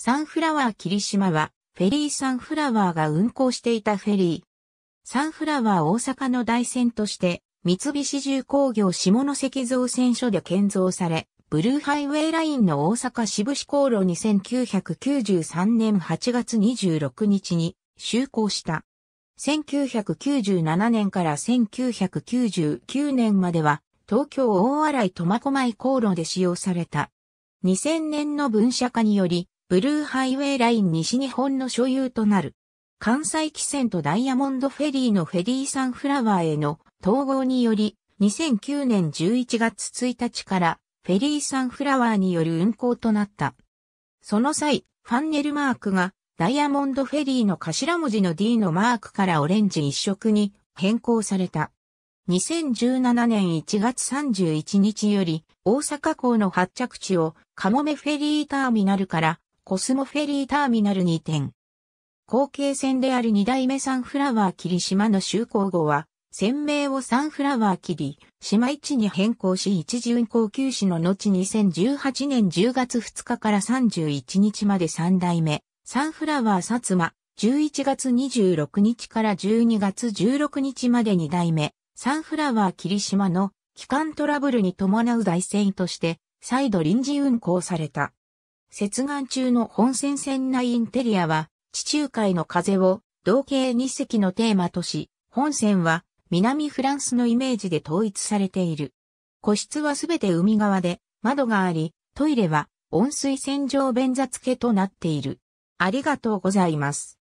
サンフラワー霧島は、フェリーサンフラワーが運行していたフェリー。サンフラワー大阪の大船として、三菱重工業下関造船所で建造され、ブルーハイウェイラインの大阪渋部航路に1993年8月26日に就航した。1997年から1999年までは、東京大洗苫小牧航路で使用された。2000年の分社化により、ブルーハイウェイライン西日本の所有となる。関西汽船とダイヤモンドフェリーのフェリーサンフラワーへの統合により、2009年11月1日からフェリーサンフラワーによる運航となった。その際、ファンネルマークがダイヤモンドフェリーの頭文字の D のマークからオレンジ一色に変更された。2017年1月31日より大阪港の発着地をカモメフェリーターミナルからコスモフェリーターミナル2点。後継線である2代目サンフラワー霧島の就航後は、船名をサンフラワー霧島一に変更し一時運航休止の後2018年10月2日から31日まで3代目、サンフラワー薩摩、11月26日から12月16日まで2代目、サンフラワー霧島の機関トラブルに伴う大船として、再度臨時運行された。接岸中の本線船内インテリアは、地中海の風を、同型日隻のテーマとし、本線は、南フランスのイメージで統一されている。個室はすべて海側で、窓があり、トイレは温水洗浄便座付けとなっている。ありがとうございます。